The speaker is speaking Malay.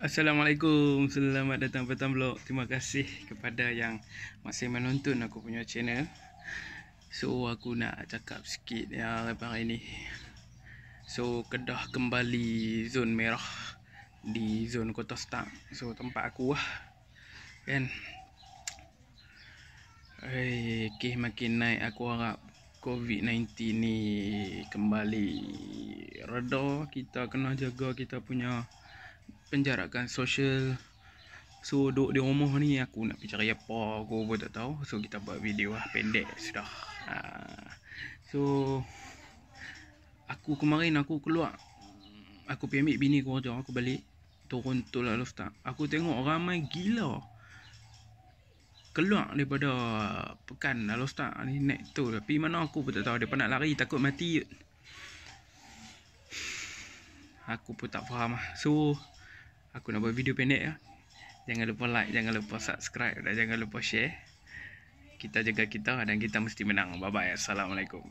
Assalamualaikum, selamat datang petang vlog Terima kasih kepada yang masih menonton aku punya channel So aku nak cakap sikit yang lepas hari ni So Kedah kembali zon merah Di zon kota Stang So tempat aku lah Kan Hei, eh, Okay makin naik aku harap COVID-19 ni kembali reda kita kena jaga kita punya penjarakan sosial So duduk di rumah ni aku nak pergi cari apa aku pun tak tahu So kita buat video lah pendek sudah ha. So Aku kemarin aku keluar Aku pergi ambil bini aku kerja aku balik Turun tu lah tak Aku tengok ramai gila Keluar daripada pekan lah tak ni naik tu Tapi mana aku pun tak tahu dia nak lari takut mati Aku pun tak faham lah So Aku nak buat video pendek lah. Jangan lupa like, jangan lupa subscribe dan jangan lupa share. Kita jaga kita dan kita mesti menang. Bye-bye. Assalamualaikum.